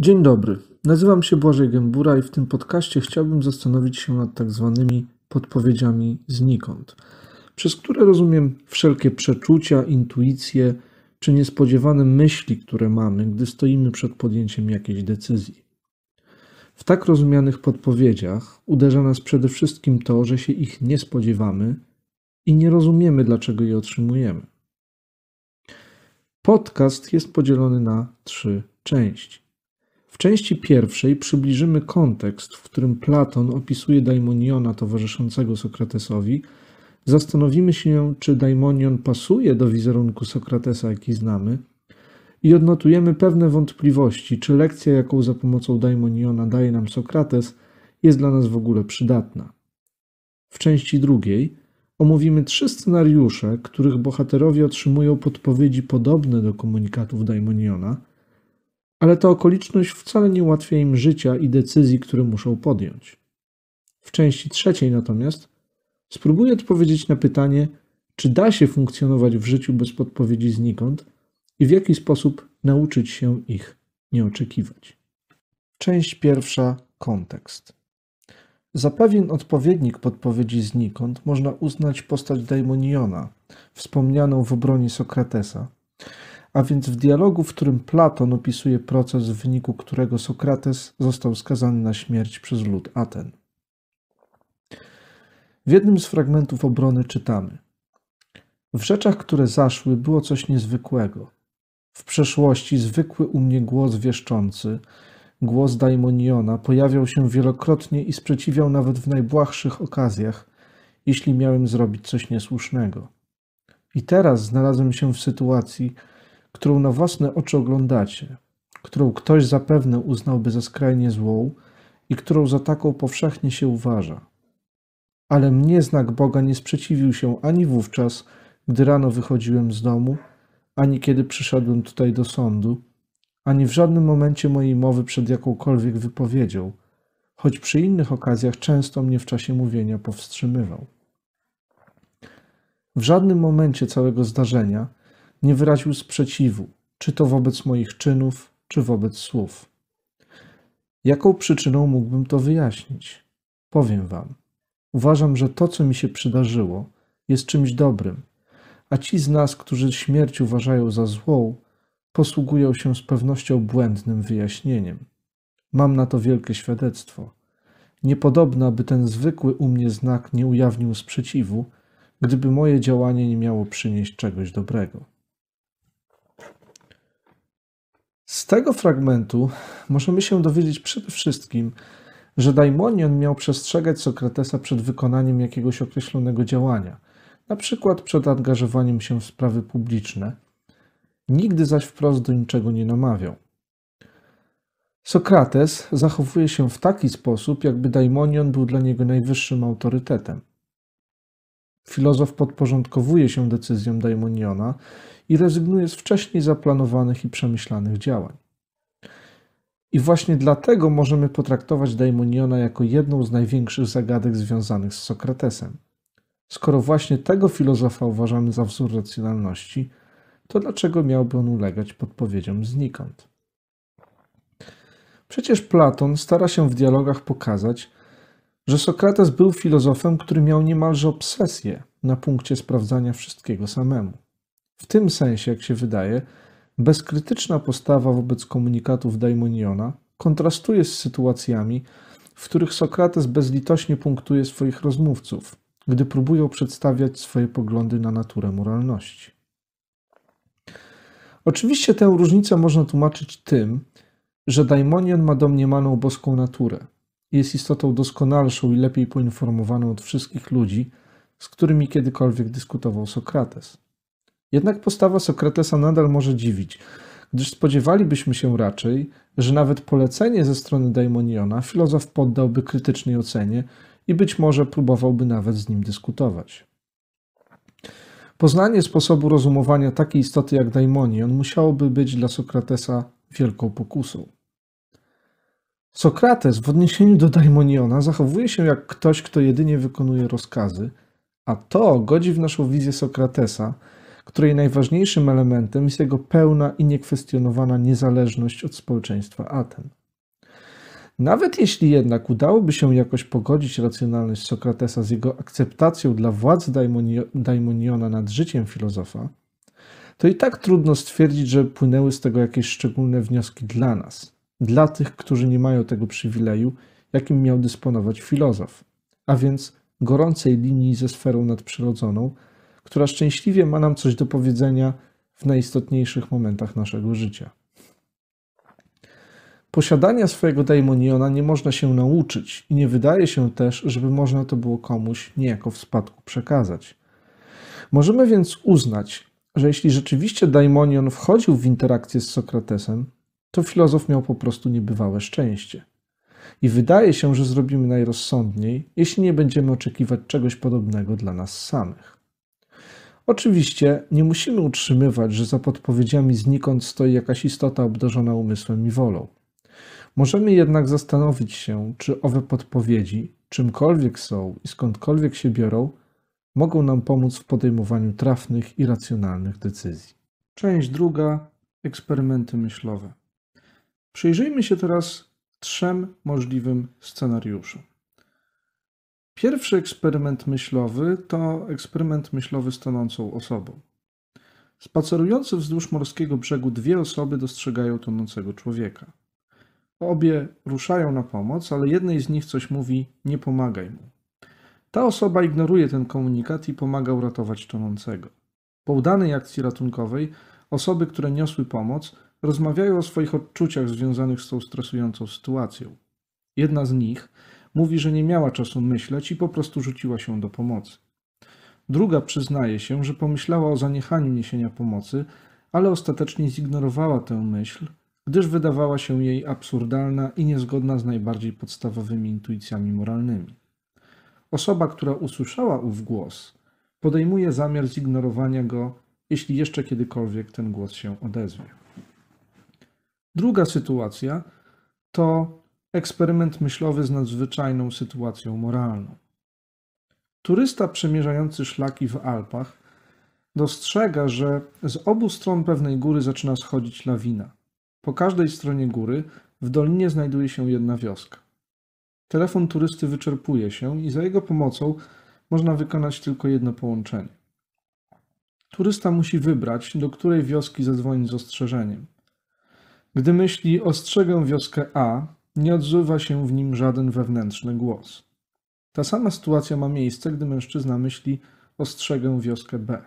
Dzień dobry, nazywam się Błażej Gębura i w tym podcaście chciałbym zastanowić się nad tak zwanymi podpowiedziami znikąd, przez które rozumiem wszelkie przeczucia, intuicje czy niespodziewane myśli, które mamy, gdy stoimy przed podjęciem jakiejś decyzji. W tak rozumianych podpowiedziach uderza nas przede wszystkim to, że się ich nie spodziewamy i nie rozumiemy, dlaczego je otrzymujemy. Podcast jest podzielony na trzy części. W części pierwszej przybliżymy kontekst, w którym Platon opisuje daimoniona towarzyszącego Sokratesowi. Zastanowimy się, czy daimonion pasuje do wizerunku Sokratesa, jaki znamy, i odnotujemy pewne wątpliwości, czy lekcja, jaką za pomocą daimoniona daje nam Sokrates, jest dla nas w ogóle przydatna. W części drugiej omówimy trzy scenariusze, których bohaterowie otrzymują podpowiedzi podobne do komunikatów daimoniona – ale ta okoliczność wcale nie ułatwia im życia i decyzji, które muszą podjąć. W części trzeciej natomiast spróbuję odpowiedzieć na pytanie, czy da się funkcjonować w życiu bez podpowiedzi znikąd i w jaki sposób nauczyć się ich nie oczekiwać. Część pierwsza kontekst. Za pewien odpowiednik podpowiedzi znikąd można uznać postać Daimoniona, wspomnianą w obronie Sokratesa, a więc w dialogu, w którym Platon opisuje proces, w wyniku którego Sokrates został skazany na śmierć przez lud Aten. W jednym z fragmentów obrony czytamy: W rzeczach, które zaszły, było coś niezwykłego. W przeszłości zwykły u mnie głos wieszczący, głos Daimoniona, pojawiał się wielokrotnie i sprzeciwiał nawet w najbłahszych okazjach, jeśli miałem zrobić coś niesłusznego. I teraz znalazłem się w sytuacji, którą na własne oczy oglądacie, którą ktoś zapewne uznałby za skrajnie złą i którą za taką powszechnie się uważa. Ale mnie znak Boga nie sprzeciwił się ani wówczas, gdy rano wychodziłem z domu, ani kiedy przyszedłem tutaj do sądu, ani w żadnym momencie mojej mowy przed jakąkolwiek wypowiedzią, choć przy innych okazjach często mnie w czasie mówienia powstrzymywał. W żadnym momencie całego zdarzenia nie wyraził sprzeciwu, czy to wobec moich czynów, czy wobec słów. Jaką przyczyną mógłbym to wyjaśnić? Powiem Wam. Uważam, że to, co mi się przydarzyło, jest czymś dobrym, a ci z nas, którzy śmierć uważają za złą, posługują się z pewnością błędnym wyjaśnieniem. Mam na to wielkie świadectwo. Niepodobna by ten zwykły u mnie znak nie ujawnił sprzeciwu, gdyby moje działanie nie miało przynieść czegoś dobrego. Z tego fragmentu możemy się dowiedzieć przede wszystkim, że Daimonion miał przestrzegać Sokratesa przed wykonaniem jakiegoś określonego działania, na przykład przed angażowaniem się w sprawy publiczne, nigdy zaś wprost do niczego nie namawiał. Sokrates zachowuje się w taki sposób, jakby Daimonion był dla niego najwyższym autorytetem. Filozof podporządkowuje się decyzjom Daimoniona i rezygnuje z wcześniej zaplanowanych i przemyślanych działań. I właśnie dlatego możemy potraktować Daimoniona jako jedną z największych zagadek związanych z Sokratesem. Skoro właśnie tego filozofa uważamy za wzór racjonalności, to dlaczego miałby on ulegać podpowiedziom znikąd? Przecież Platon stara się w dialogach pokazać, że Sokrates był filozofem, który miał niemalże obsesję na punkcie sprawdzania wszystkiego samemu. W tym sensie, jak się wydaje, bezkrytyczna postawa wobec komunikatów Daimoniona kontrastuje z sytuacjami, w których Sokrates bezlitośnie punktuje swoich rozmówców, gdy próbują przedstawiać swoje poglądy na naturę moralności. Oczywiście tę różnicę można tłumaczyć tym, że Daimonion ma domniemaną boską naturę. Jest istotą doskonalszą i lepiej poinformowaną od wszystkich ludzi, z którymi kiedykolwiek dyskutował Sokrates. Jednak postawa Sokratesa nadal może dziwić, gdyż spodziewalibyśmy się raczej, że nawet polecenie ze strony Daimoniona filozof poddałby krytycznej ocenie i być może próbowałby nawet z nim dyskutować. Poznanie sposobu rozumowania takiej istoty jak Daimonion musiałoby być dla Sokratesa wielką pokusą. Sokrates w odniesieniu do Daimoniona zachowuje się jak ktoś, kto jedynie wykonuje rozkazy, a to godzi w naszą wizję Sokratesa, której najważniejszym elementem jest jego pełna i niekwestionowana niezależność od społeczeństwa Aten. Nawet jeśli jednak udałoby się jakoś pogodzić racjonalność Sokratesa z jego akceptacją dla władzy Daimoniona nad życiem filozofa, to i tak trudno stwierdzić, że płynęły z tego jakieś szczególne wnioski dla nas, dla tych, którzy nie mają tego przywileju, jakim miał dysponować filozof, a więc gorącej linii ze sferą nadprzyrodzoną, która szczęśliwie ma nam coś do powiedzenia w najistotniejszych momentach naszego życia. Posiadania swojego daimoniona nie można się nauczyć i nie wydaje się też, żeby można to było komuś niejako w spadku przekazać. Możemy więc uznać, że jeśli rzeczywiście daimonion wchodził w interakcję z Sokratesem, to filozof miał po prostu niebywałe szczęście. I wydaje się, że zrobimy najrozsądniej, jeśli nie będziemy oczekiwać czegoś podobnego dla nas samych. Oczywiście nie musimy utrzymywać, że za podpowiedziami znikąd stoi jakaś istota obdarzona umysłem i wolą. Możemy jednak zastanowić się, czy owe podpowiedzi, czymkolwiek są i skądkolwiek się biorą, mogą nam pomóc w podejmowaniu trafnych i racjonalnych decyzji. Część druga eksperymenty myślowe. Przyjrzyjmy się teraz trzem możliwym scenariuszom. Pierwszy eksperyment myślowy to eksperyment myślowy tonącą osobą. Spacerujące wzdłuż morskiego brzegu dwie osoby dostrzegają tonącego człowieka. Obie ruszają na pomoc, ale jednej z nich coś mówi: Nie pomagaj mu. Ta osoba ignoruje ten komunikat i pomaga uratować tonącego. Po udanej akcji ratunkowej osoby, które niosły pomoc, rozmawiają o swoich odczuciach związanych z tą stresującą sytuacją. Jedna z nich, Mówi, że nie miała czasu myśleć i po prostu rzuciła się do pomocy. Druga przyznaje się, że pomyślała o zaniechaniu niesienia pomocy, ale ostatecznie zignorowała tę myśl, gdyż wydawała się jej absurdalna i niezgodna z najbardziej podstawowymi intuicjami moralnymi. Osoba, która usłyszała ów głos, podejmuje zamiar zignorowania go, jeśli jeszcze kiedykolwiek ten głos się odezwie. Druga sytuacja to eksperyment myślowy z nadzwyczajną sytuacją moralną. Turysta przemierzający szlaki w Alpach dostrzega, że z obu stron pewnej góry zaczyna schodzić lawina. Po każdej stronie góry w dolinie znajduje się jedna wioska. Telefon turysty wyczerpuje się i za jego pomocą można wykonać tylko jedno połączenie. Turysta musi wybrać, do której wioski zadzwonić z ostrzeżeniem. Gdy myśli ostrzegę wioskę A, nie odzywa się w nim żaden wewnętrzny głos. Ta sama sytuacja ma miejsce, gdy mężczyzna myśli: Ostrzegę wioskę B.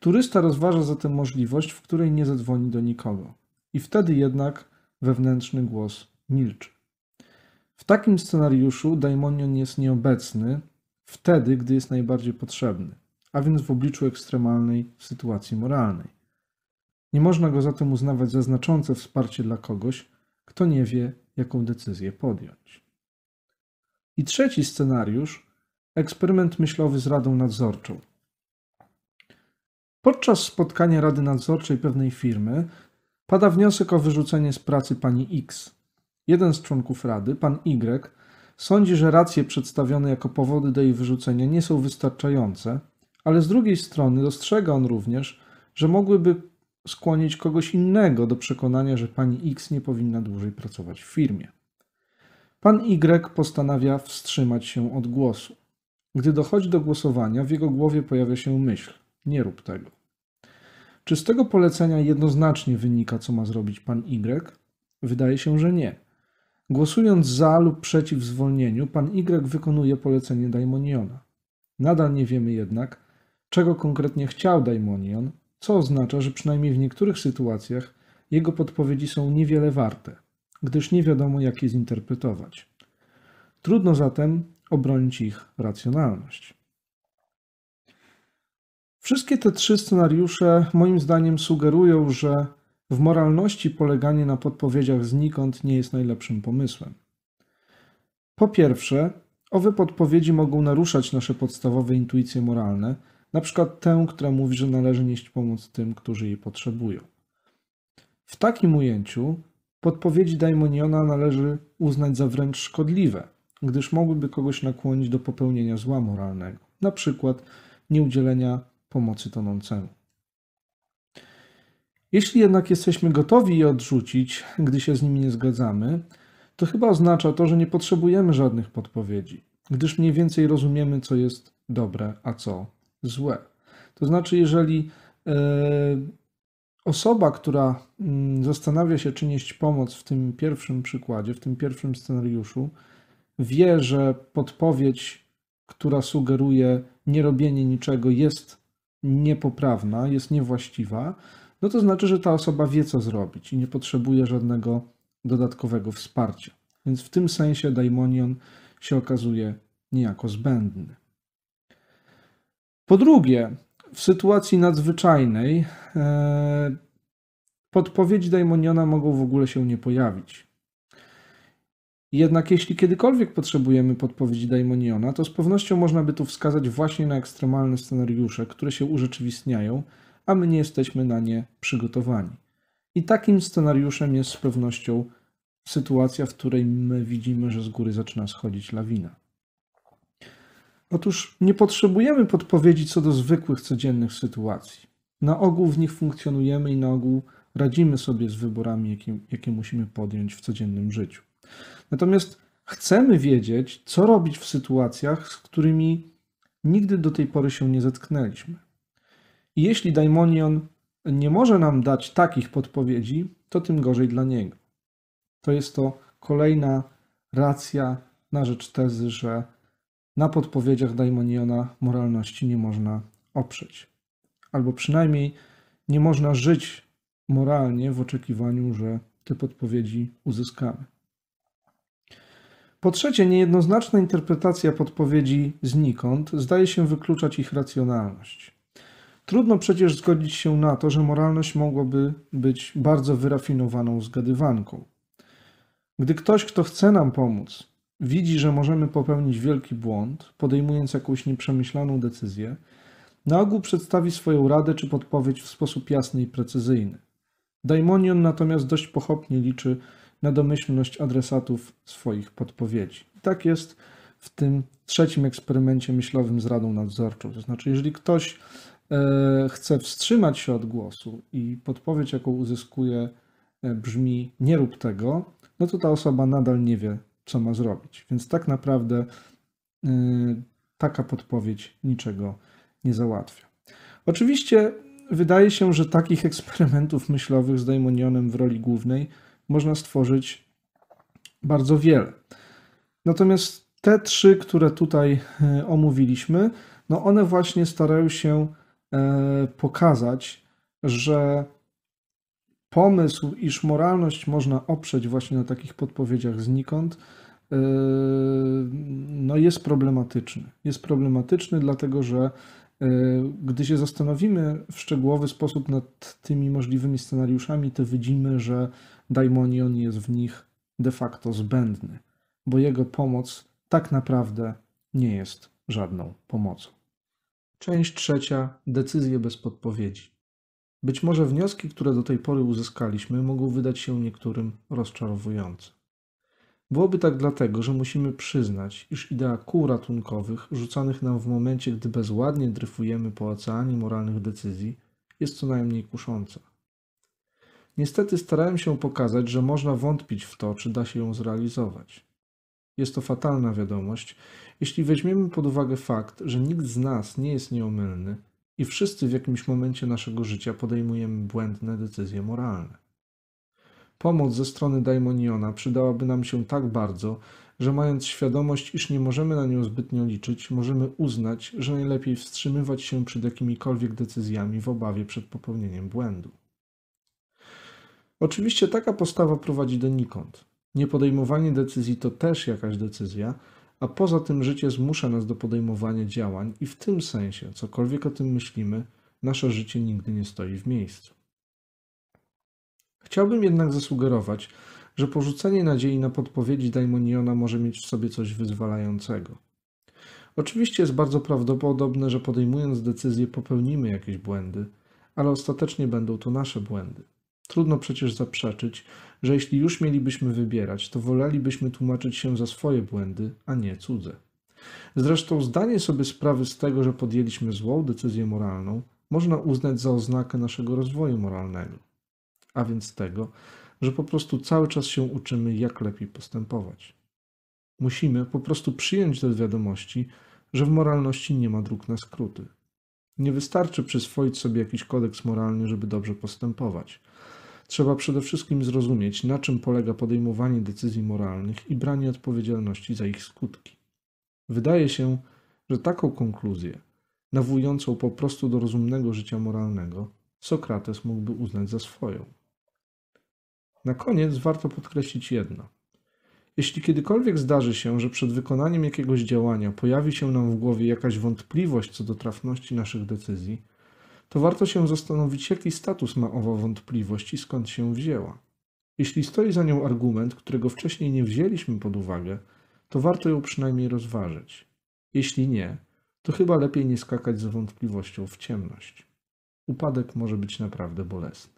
Turysta rozważa zatem możliwość, w której nie zadzwoni do nikogo. I wtedy jednak wewnętrzny głos milczy. W takim scenariuszu daimonion jest nieobecny wtedy, gdy jest najbardziej potrzebny, a więc w obliczu ekstremalnej sytuacji moralnej. Nie można go zatem uznawać za znaczące wsparcie dla kogoś, kto nie wie, jaką decyzję podjąć. I trzeci scenariusz eksperyment myślowy z Radą Nadzorczą. Podczas spotkania Rady Nadzorczej pewnej firmy pada wniosek o wyrzucenie z pracy pani X. Jeden z członków Rady, pan Y, sądzi, że racje przedstawione jako powody do jej wyrzucenia nie są wystarczające, ale z drugiej strony dostrzega on również, że mogłyby skłonić kogoś innego do przekonania, że pani X nie powinna dłużej pracować w firmie. Pan Y postanawia wstrzymać się od głosu. Gdy dochodzi do głosowania, w jego głowie pojawia się myśl: nie rób tego. Czy z tego polecenia jednoznacznie wynika, co ma zrobić pan Y? Wydaje się, że nie. Głosując za lub przeciw zwolnieniu, pan Y wykonuje polecenie Daimoniona. Nadal nie wiemy jednak, czego konkretnie chciał Daimonion co oznacza, że przynajmniej w niektórych sytuacjach jego podpowiedzi są niewiele warte, gdyż nie wiadomo, jak je zinterpretować. Trudno zatem obronić ich racjonalność. Wszystkie te trzy scenariusze moim zdaniem sugerują, że w moralności poleganie na podpowiedziach znikąd nie jest najlepszym pomysłem. Po pierwsze, owe podpowiedzi mogą naruszać nasze podstawowe intuicje moralne, na przykład tę, która mówi, że należy nieść pomoc tym, którzy jej potrzebują. W takim ujęciu podpowiedzi Daimoniona należy uznać za wręcz szkodliwe, gdyż mogłyby kogoś nakłonić do popełnienia zła moralnego, na przykład nieudzielenia pomocy tonącemu. Jeśli jednak jesteśmy gotowi je odrzucić, gdy się z nimi nie zgadzamy, to chyba oznacza to, że nie potrzebujemy żadnych podpowiedzi, gdyż mniej więcej rozumiemy, co jest dobre, a co złe. To znaczy, jeżeli e, osoba, która mm, zastanawia się, czy nieść pomoc w tym pierwszym przykładzie, w tym pierwszym scenariuszu, wie, że podpowiedź, która sugeruje nierobienie niczego, jest niepoprawna, jest niewłaściwa, no to znaczy, że ta osoba wie, co zrobić i nie potrzebuje żadnego dodatkowego wsparcia. Więc w tym sensie daimonion się okazuje niejako zbędny. Po drugie, w sytuacji nadzwyczajnej e, podpowiedzi Daimoniona mogą w ogóle się nie pojawić. Jednak jeśli kiedykolwiek potrzebujemy podpowiedzi Daimoniona, to z pewnością można by tu wskazać właśnie na ekstremalne scenariusze, które się urzeczywistniają, a my nie jesteśmy na nie przygotowani. I takim scenariuszem jest z pewnością sytuacja, w której my widzimy, że z góry zaczyna schodzić lawina. Otóż nie potrzebujemy podpowiedzi co do zwykłych, codziennych sytuacji. Na ogół w nich funkcjonujemy i na ogół radzimy sobie z wyborami, jakie, jakie musimy podjąć w codziennym życiu. Natomiast chcemy wiedzieć, co robić w sytuacjach, z którymi nigdy do tej pory się nie zetknęliśmy. I jeśli Daimonion nie może nam dać takich podpowiedzi, to tym gorzej dla niego. To jest to kolejna racja na rzecz tezy, że na podpowiedziach daimoniona moralności nie można oprzeć. Albo przynajmniej nie można żyć moralnie w oczekiwaniu, że te podpowiedzi uzyskamy. Po trzecie, niejednoznaczna interpretacja podpowiedzi znikąd zdaje się wykluczać ich racjonalność. Trudno przecież zgodzić się na to, że moralność mogłaby być bardzo wyrafinowaną zgadywanką. Gdy ktoś, kto chce nam pomóc, widzi, że możemy popełnić wielki błąd, podejmując jakąś nieprzemyślaną decyzję, na ogół przedstawi swoją radę czy podpowiedź w sposób jasny i precyzyjny. Daimonion natomiast dość pochopnie liczy na domyślność adresatów swoich podpowiedzi. I tak jest w tym trzecim eksperymencie myślowym z Radą Nadzorczą. To znaczy, jeżeli ktoś e, chce wstrzymać się od głosu i podpowiedź, jaką uzyskuje, e, brzmi nie rób tego, no to ta osoba nadal nie wie, co ma zrobić. Więc tak naprawdę y, taka podpowiedź niczego nie załatwia. Oczywiście wydaje się, że takich eksperymentów myślowych z Daimonionem w roli głównej można stworzyć bardzo wiele. Natomiast te trzy, które tutaj y, omówiliśmy, no one właśnie starają się e, pokazać, że pomysł, iż moralność można oprzeć właśnie na takich podpowiedziach znikąd, yy, no jest problematyczny. Jest problematyczny, dlatego że yy, gdy się zastanowimy w szczegółowy sposób nad tymi możliwymi scenariuszami, to widzimy, że Daimonion jest w nich de facto zbędny, bo jego pomoc tak naprawdę nie jest żadną pomocą. Część trzecia: decyzje bez podpowiedzi. Być może wnioski, które do tej pory uzyskaliśmy, mogą wydać się niektórym rozczarowujące. Byłoby tak dlatego, że musimy przyznać, iż idea kół ratunkowych, rzucanych nam w momencie, gdy bezładnie dryfujemy po oceanie moralnych decyzji, jest co najmniej kusząca. Niestety starałem się pokazać, że można wątpić w to, czy da się ją zrealizować. Jest to fatalna wiadomość, jeśli weźmiemy pod uwagę fakt, że nikt z nas nie jest nieomylny i wszyscy w jakimś momencie naszego życia podejmujemy błędne decyzje moralne. Pomoc ze strony daimoniona przydałaby nam się tak bardzo, że mając świadomość, iż nie możemy na nią zbytnio liczyć, możemy uznać, że najlepiej wstrzymywać się przed jakimikolwiek decyzjami w obawie przed popełnieniem błędu. Oczywiście taka postawa prowadzi donikąd. Nie podejmowanie decyzji to też jakaś decyzja, a poza tym życie zmusza nas do podejmowania działań i w tym sensie, cokolwiek o tym myślimy, nasze życie nigdy nie stoi w miejscu. Chciałbym jednak zasugerować, że porzucenie nadziei na podpowiedzi Daimoniona może mieć w sobie coś wyzwalającego. Oczywiście jest bardzo prawdopodobne, że podejmując decyzje popełnimy jakieś błędy, ale ostatecznie będą to nasze błędy. Trudno przecież zaprzeczyć, że jeśli już mielibyśmy wybierać, to wolelibyśmy tłumaczyć się za swoje błędy, a nie cudze. Zresztą zdanie sobie sprawy z tego, że podjęliśmy złą decyzję moralną, można uznać za oznakę naszego rozwoju moralnego, a więc tego, że po prostu cały czas się uczymy, jak lepiej postępować. Musimy po prostu przyjąć do wiadomości, że w moralności nie ma dróg na skróty. Nie wystarczy przyswoić sobie jakiś kodeks moralny, żeby dobrze postępować. Trzeba przede wszystkim zrozumieć, na czym polega podejmowanie decyzji moralnych i branie odpowiedzialności za ich skutki. Wydaje się, że taką konkluzję, nawołującą po prostu do rozumnego życia moralnego, Sokrates mógłby uznać za swoją. Na koniec warto podkreślić jedno. Jeśli kiedykolwiek zdarzy się, że przed wykonaniem jakiegoś działania pojawi się nam w głowie jakaś wątpliwość co do trafności naszych decyzji, to warto się zastanowić, jaki status ma owa wątpliwość i skąd się wzięła. Jeśli stoi za nią argument, którego wcześniej nie wzięliśmy pod uwagę, to warto ją przynajmniej rozważyć. Jeśli nie, to chyba lepiej nie skakać z wątpliwością w ciemność. Upadek może być naprawdę bolesny.